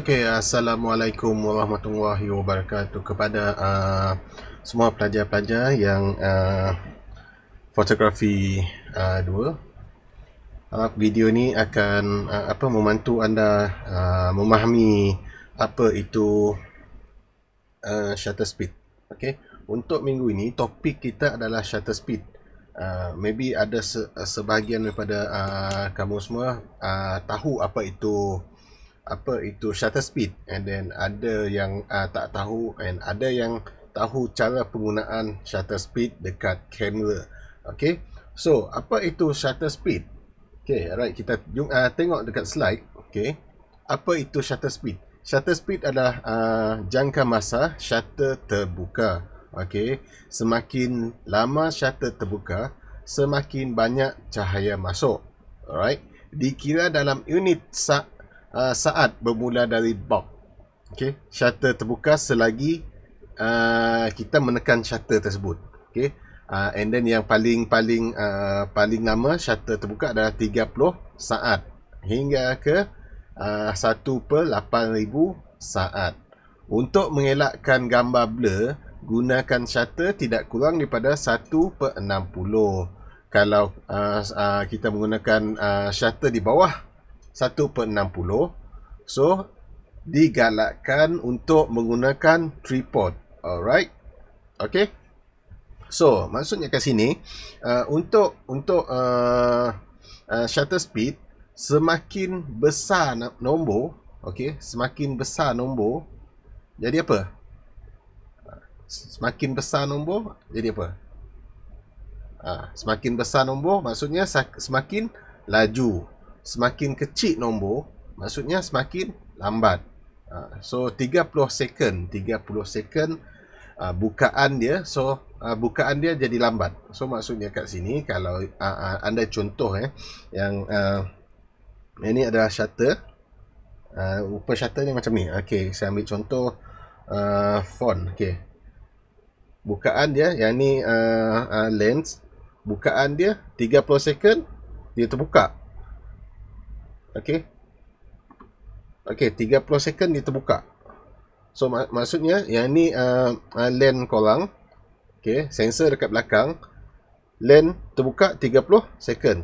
Okay, assalamualaikum warahmatullahi wabarakatuh kepada uh, semua pelajar-pelajar yang uh, fotografi uh, uh, 2. video ni akan uh, apa membantu anda uh, memahami apa itu uh, shutter speed. Okay, untuk minggu ini topik kita adalah shutter speed. Uh, maybe ada se- sebahagian daripada uh, kamu semua uh, tahu apa itu apa itu shutter speed and then ada yang uh, tak tahu and ada yang tahu cara penggunaan shutter speed dekat kamera okey so apa itu shutter speed okey alright kita uh, tengok dekat slide okey apa itu shutter speed shutter speed adalah uh, jangka masa shutter terbuka okey semakin lama shutter terbuka semakin banyak cahaya masuk alright dikira dalam unit saat uh, saat bermula dari bob. Okey, shutter terbuka selagi uh, kita menekan shutter tersebut. Okey. Uh, and then yang paling paling uh, paling lama shutter terbuka adalah 30 saat hingga ke uh, 1 8000 saat. Untuk mengelakkan gambar blur, gunakan shutter tidak kurang daripada 1 60. Kalau uh, uh, kita menggunakan uh, shutter di bawah 1 per 60 So digalakkan untuk menggunakan tripod Alright Okay So maksudnya kat sini uh, Untuk untuk uh, uh, shutter speed Semakin besar nombor Okay Semakin besar nombor Jadi apa? Semakin besar nombor Jadi apa? Ha, semakin besar nombor maksudnya semakin laju semakin kecil nombor maksudnya semakin lambat ha, so 30 second 30 second ha, bukaan dia so ha, bukaan dia jadi lambat so maksudnya kat sini kalau anda contoh eh yang uh, ini adalah shutter uh, upper shutter ni macam ni okey saya ambil contoh uh, font okey bukaan dia yang ni uh, uh, lens bukaan dia 30 second dia terbuka Okey. Okey, 30 second dia terbuka. So mak maksudnya yang ni uh, uh, lens korang okey, sensor dekat belakang lens terbuka 30 second.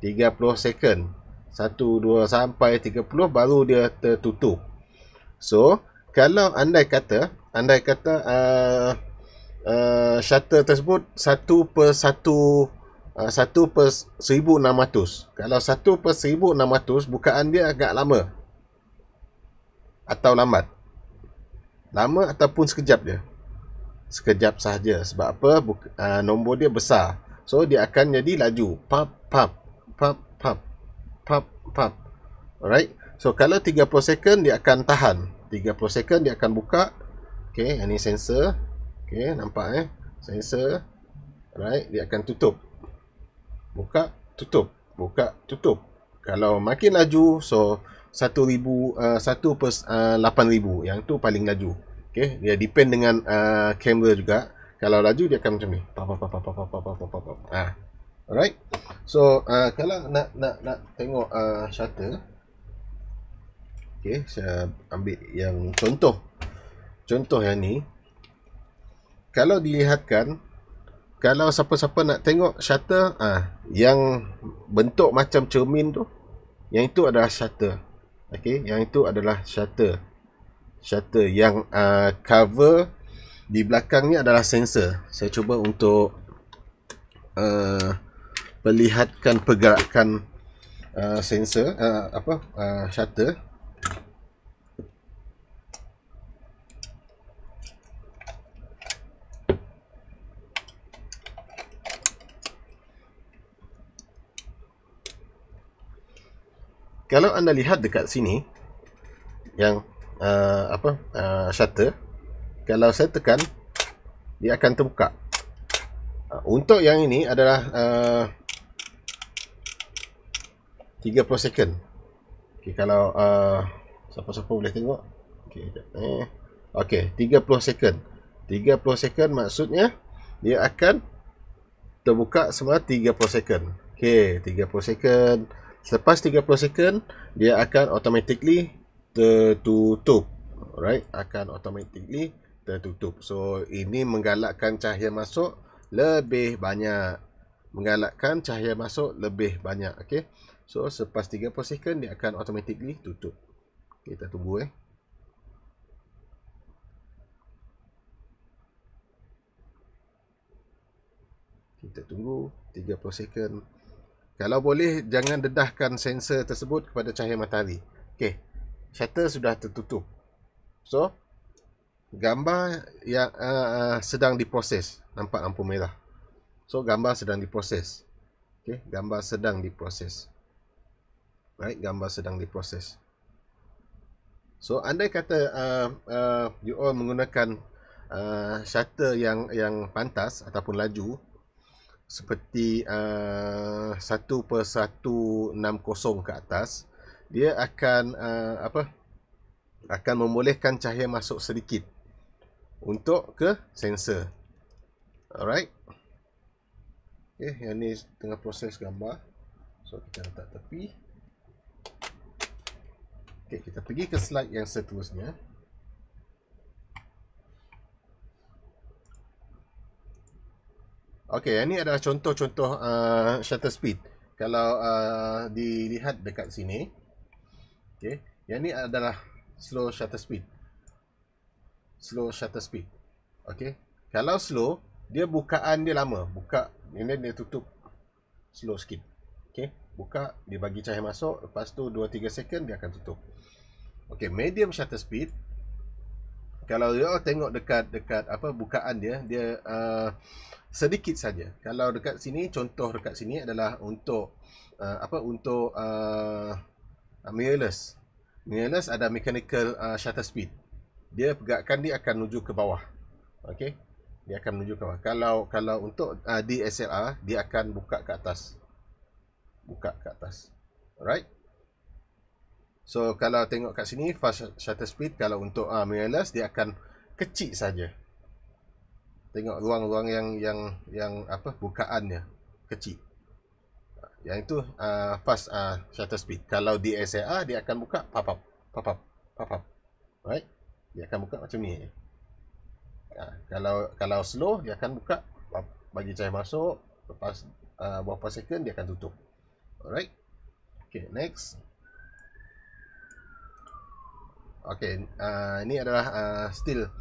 30 second. satu dua sampai tiga puluh baru dia tertutup. So, kalau andai kata, andai kata uh, uh, shutter tersebut satu per 1 ah, per 1600 kalau 1 per 1600 bukaan dia agak lama atau lambat lama ataupun sekejap dia sekejap sahaja sebab apa Buka, uh, nombor dia besar so dia akan jadi laju pap pap pap pap pap pap alright so kalau 30 second dia akan tahan 30 second dia akan buka okey ini sensor okey nampak eh sensor alright dia akan tutup buka tutup buka tutup kalau makin laju so 1000 uh, 1 per uh, ribu yang tu paling laju Okay, dia depend dengan uh, camera juga kalau laju dia akan macam ni pa pa pa pa pa pa pa pa pa ah alright so uh, kalau nak nak nak tengok uh, shutter okey saya ambil yang contoh contoh yang ni kalau dilihatkan kalau siapa-siapa nak tengok shutter ah yang bentuk macam cermin tu yang itu adalah shutter okey yang itu adalah shutter shutter yang uh, cover di belakangnya adalah sensor saya cuba untuk uh, perlihatkan pergerakan uh, sensor uh, apa uh, shutter kalau anda lihat dekat sini yang uh, apa uh, shutter kalau saya tekan dia akan terbuka uh, untuk yang ini adalah uh, 30 second okay, kalau uh, siapa-siapa uh, boleh tengok okay, sekejap ni eh. Okey, 30 second. 30 second maksudnya dia akan terbuka semua 30 second. Okey, 30 second. Selepas 30 second, dia akan automatically tertutup. Alright, akan automatically tertutup. So, ini menggalakkan cahaya masuk lebih banyak. Menggalakkan cahaya masuk lebih banyak. Okay. So, selepas 30 second, dia akan automatically tutup. Kita tunggu eh. Kita tunggu 30 second. Kalau boleh, jangan dedahkan sensor tersebut kepada cahaya matahari. Okey, shutter sudah tertutup. So, gambar yang uh, uh, sedang diproses. Nampak lampu merah. So, gambar sedang diproses. Okey, gambar sedang diproses. Baik, gambar sedang diproses. So, andai kata uh, uh, you all menggunakan uh, shutter yang yang pantas ataupun laju, seperti uh, 1/160 ke atas dia akan uh, apa akan membolehkan cahaya masuk sedikit untuk ke sensor alright okey eh, yang ni tengah proses gambar so kita letak tepi okey kita pergi ke slide yang seterusnya Okey, ini adalah contoh-contoh uh, shutter speed. Kalau uh, dilihat dekat sini. Okey, yang ini adalah slow shutter speed. Slow shutter speed. Okey. Kalau slow, dia bukaan dia lama. Buka, ini dia tutup slow sikit. Okey, buka, dia bagi cahaya masuk, lepas tu 2 3 second dia akan tutup. Okey, medium shutter speed. Kalau you tengok dekat dekat apa bukaan dia, dia uh, sedikit saja. Kalau dekat sini contoh dekat sini adalah untuk uh, apa untuk uh, mirrorless. Mirrorless ada mechanical uh, shutter speed. Dia pegakkan dia akan menuju ke bawah. Okey. Dia akan menuju ke bawah. Kalau kalau untuk uh, DSLR dia akan buka ke atas. Buka ke atas. Alright. So kalau tengok kat sini fast shutter speed kalau untuk uh, mirrorless dia akan kecil saja tengok ruang-ruang yang yang yang apa bukaannya kecil. Yang itu uh, fast uh, shutter speed. Kalau di DSLR dia akan buka papap papap papap, Right? Dia akan buka macam ni. Uh, kalau kalau slow dia akan buka bagi cahaya masuk lepas uh, beberapa second dia akan tutup. Alright. Okay, next. Okay, uh, ini adalah uh, still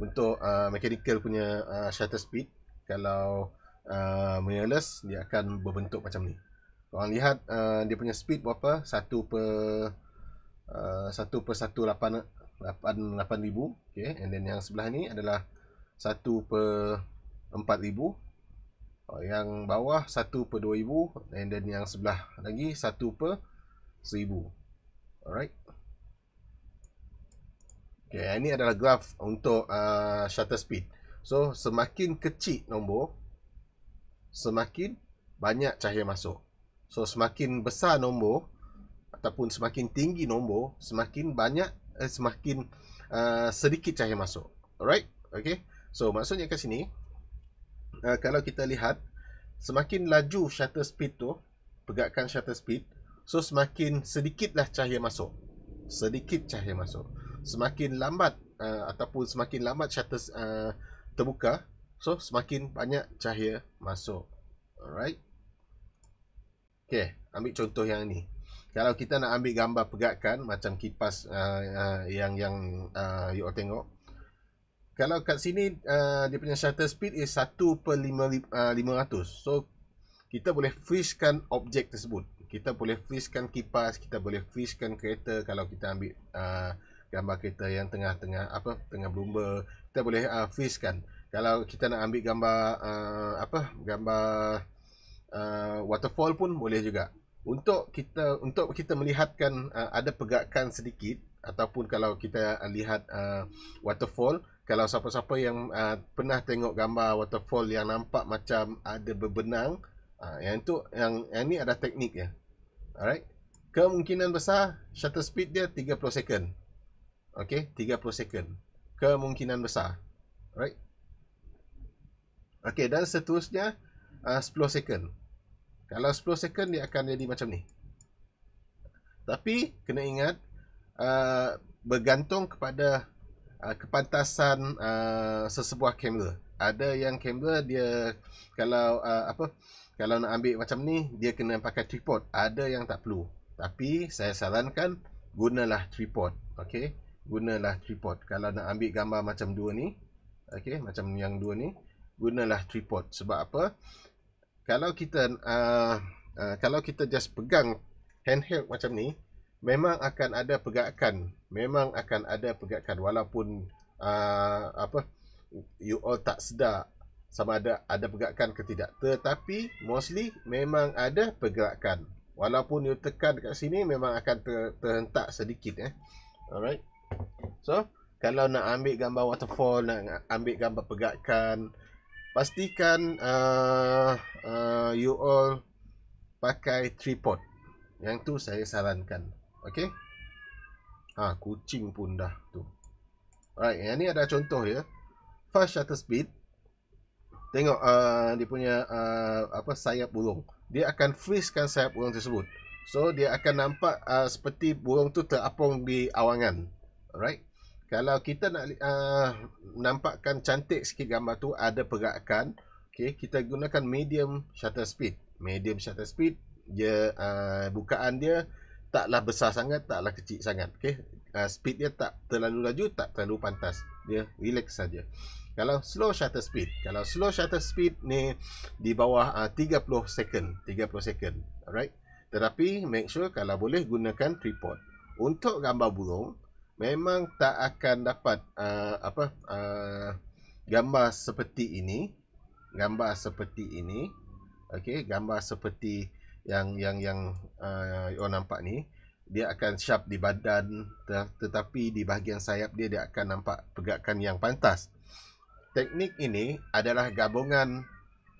untuk uh, mechanical punya uh, shutter speed kalau uh, mirrorless dia akan berbentuk macam ni korang lihat uh, dia punya speed berapa 1 per uh, 1 per 1 8 8000 okey and then yang sebelah ni adalah 1 per 4000 uh, yang bawah 1 per 2000 and then yang sebelah lagi 1 per 1000 alright Okay, ini adalah graf untuk uh, shutter speed. So, semakin kecil nombor, semakin banyak cahaya masuk. So, semakin besar nombor ataupun semakin tinggi nombor, semakin banyak, eh, semakin uh, sedikit cahaya masuk. Alright? Okay. So, maksudnya kat sini, uh, kalau kita lihat, semakin laju shutter speed tu, pegatkan shutter speed, so semakin sedikitlah cahaya masuk. Sedikit cahaya masuk semakin lambat uh, ataupun semakin lambat shutter uh, terbuka so semakin banyak cahaya masuk alright okey ambil contoh yang ni kalau kita nak ambil gambar pegakan macam kipas uh, uh, yang yang uh, you all tengok kalau kat sini uh, dia punya shutter speed is 1 per 5, uh, 500 so kita boleh freezekan objek tersebut kita boleh freezekan kipas kita boleh freezekan kereta kalau kita ambil uh, gambar kita yang tengah-tengah apa tengah blumba kita boleh uh, freeze kan kalau kita nak ambil gambar uh, apa gambar uh, waterfall pun boleh juga untuk kita untuk kita melihatkan uh, ada pergerakan sedikit ataupun kalau kita uh, lihat uh, waterfall kalau siapa-siapa yang uh, pernah tengok gambar waterfall yang nampak macam ada berbenang uh, yang itu yang, yang ini ada teknik ya alright kemungkinan besar shutter speed dia 30 second Okey, 30 second. Kemungkinan besar. Right? Okey, dan seterusnya uh, 10 second. Kalau 10 second, dia akan jadi macam ni. Tapi, kena ingat, uh, bergantung kepada uh, kepantasan uh, sesebuah kamera. Ada yang kamera dia, kalau uh, apa, kalau nak ambil macam ni, dia kena pakai tripod. Ada yang tak perlu. Tapi, saya sarankan, gunalah tripod. okey? gunalah tripod kalau nak ambil gambar macam dua ni okay, macam yang dua ni gunalah tripod sebab apa kalau kita uh, uh, kalau kita just pegang handheld macam ni memang akan ada pergerakan memang akan ada pergerakan walaupun uh, apa you all tak sedar sama ada ada pergerakan ke tidak tetapi mostly memang ada pergerakan walaupun you tekan dekat sini memang akan ter, terhentak sedikit eh alright So, kalau nak ambil gambar waterfall, nak ambil gambar pegakan, pastikan uh, uh, you all pakai tripod. Yang tu saya sarankan. Okay? Ha, kucing pun dah tu. Alright, yang ni ada contoh ya. Fast shutter speed. Tengok uh, dia punya uh, apa sayap burung. Dia akan freezekan sayap burung tersebut. So, dia akan nampak uh, seperti burung tu terapung di awangan. Alright. Kalau kita nak uh, nampakkan cantik sikit gambar tu ada pergerakan, okey, kita gunakan medium shutter speed. Medium shutter speed dia uh, bukaan dia taklah besar sangat, taklah kecil sangat. Okey. Uh, speed dia tak terlalu laju, tak terlalu pantas. Dia relax saja. Kalau slow shutter speed, kalau slow shutter speed ni di bawah uh, 30 second, 30 second. Alright. Tetapi make sure kalau boleh gunakan tripod. Untuk gambar burung, memang tak akan dapat uh, apa uh, gambar seperti ini gambar seperti ini okey gambar seperti yang yang yang uh, you nampak ni dia akan sharp di badan tetapi di bahagian sayap dia dia akan nampak pegakan yang pantas teknik ini adalah gabungan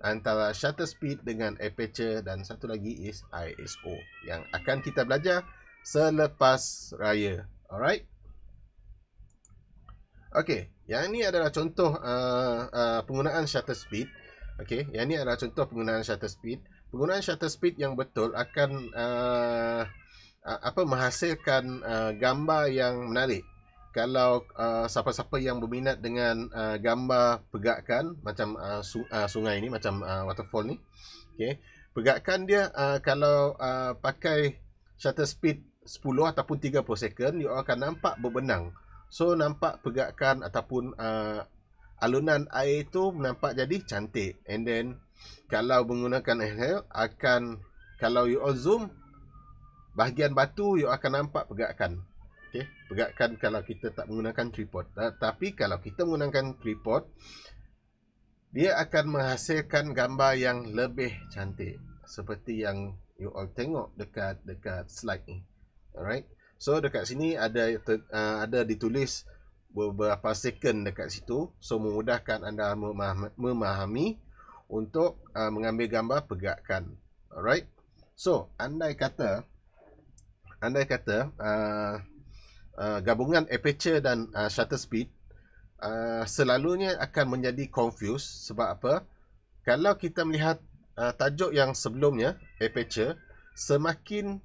antara shutter speed dengan aperture dan satu lagi is ISO yang akan kita belajar selepas raya alright Okey, yang ini adalah contoh uh, uh, penggunaan shutter speed. Okey, yang ini adalah contoh penggunaan shutter speed. Penggunaan shutter speed yang betul akan uh, uh, apa menghasilkan uh, gambar yang menarik. Kalau uh, siapa-siapa yang berminat dengan uh, gambar pegakan macam uh, su- uh, sungai ini, macam uh, waterfall ni, okay, pegakan dia uh, kalau uh, pakai shutter speed 10 ataupun 30 second, dia akan nampak berbenang. So nampak pegakan ataupun uh, alunan air tu nampak jadi cantik. And then kalau menggunakan handheld akan kalau you all zoom bahagian batu you akan nampak pegakan. Okay, pegakan kalau kita tak menggunakan tripod. Tapi kalau kita menggunakan tripod dia akan menghasilkan gambar yang lebih cantik seperti yang you all tengok dekat dekat slide ni. Alright. So dekat sini ada ter, uh, ada ditulis beberapa second dekat situ so memudahkan anda memahami untuk uh, mengambil gambar pegakkan. Alright. So andai kata andai kata uh, uh, gabungan aperture dan uh, shutter speed uh, selalunya akan menjadi confused sebab apa? Kalau kita melihat uh, tajuk yang sebelumnya aperture semakin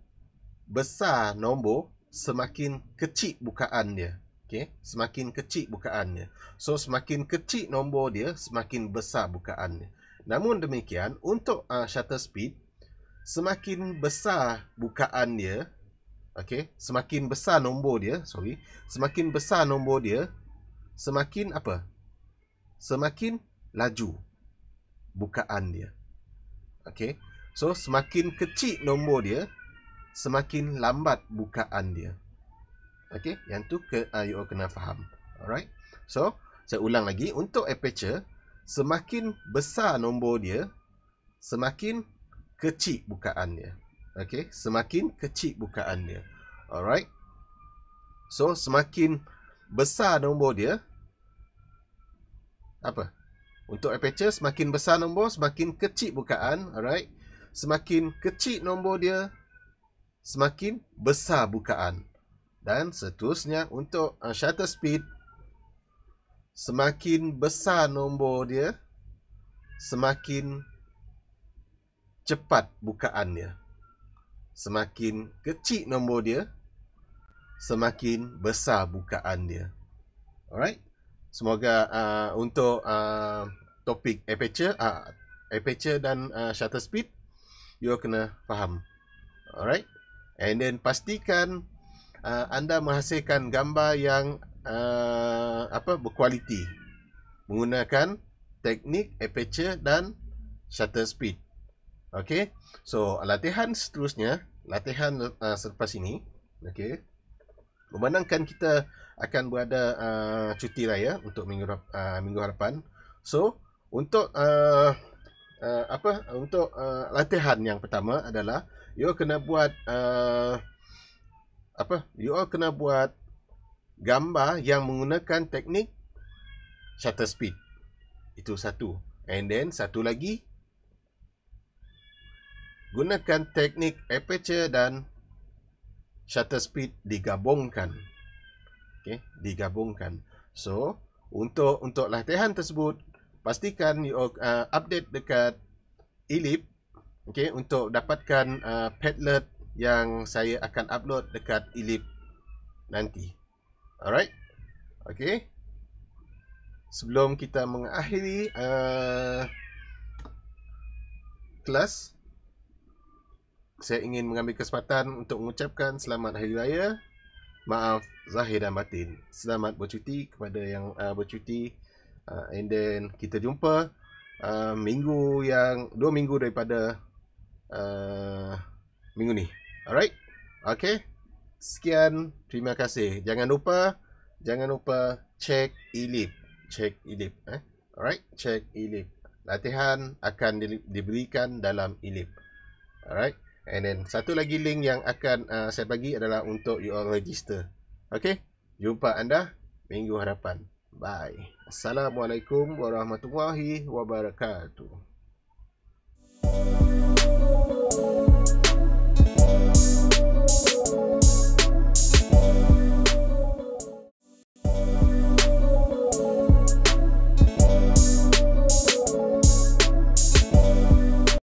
besar nombor semakin kecil bukaan dia. Okay? Semakin kecil bukaan dia. So, semakin kecil nombor dia, semakin besar bukaan dia. Namun demikian, untuk uh, shutter speed, semakin besar bukaan dia, okay? semakin besar nombor dia, sorry, semakin besar nombor dia, semakin apa? Semakin laju bukaan dia. Okay? So, semakin kecil nombor dia, semakin lambat bukaan dia. Okey, yang tu ke uh, you kena faham. Alright. So, saya ulang lagi untuk aperture, semakin besar nombor dia, semakin kecil bukaan dia. Okey, semakin kecil bukaan dia. Alright. So, semakin besar nombor dia apa? Untuk aperture semakin besar nombor, semakin kecil bukaan, alright? Semakin kecil nombor dia, semakin besar bukaan dan seterusnya untuk uh, shutter speed semakin besar nombor dia semakin cepat bukaan dia semakin kecil nombor dia semakin besar bukaan dia alright semoga uh, untuk uh, topik aperture uh, aperture dan uh, shutter speed you kena faham alright and then pastikan uh, anda menghasilkan gambar yang uh, apa berkualiti menggunakan teknik aperture dan shutter speed Okay, so latihan seterusnya latihan uh, selepas ini okey memandangkan kita akan berada uh, cuti raya untuk minggu uh, minggu hadapan so untuk uh, uh, apa untuk uh, latihan yang pertama adalah you all kena buat uh, apa you all kena buat gambar yang menggunakan teknik shutter speed itu satu and then satu lagi gunakan teknik aperture dan shutter speed digabungkan okay? digabungkan so untuk untuk latihan tersebut pastikan you uh, update dekat elip Okay, untuk dapatkan uh, Padlet yang saya akan upload dekat Elip nanti. Alright? Okay. Sebelum kita mengakhiri uh, kelas, saya ingin mengambil kesempatan untuk mengucapkan selamat Hari Raya. Maaf, Zahir dan Batin. Selamat bercuti kepada yang uh, bercuti. Uh, and then, kita jumpa uh, minggu yang, dua minggu daripada Uh, minggu ni. Alright? Okay? Sekian. Terima kasih. Jangan lupa. Jangan lupa. Check ilip. Check ilip. Eh? Alright? Check ilip. Latihan akan di, diberikan dalam ilip. Alright? And then satu lagi link yang akan uh, saya bagi adalah untuk you all register. Okay? Jumpa anda minggu hadapan. Bye. Assalamualaikum warahmatullahi wabarakatuh. Thank you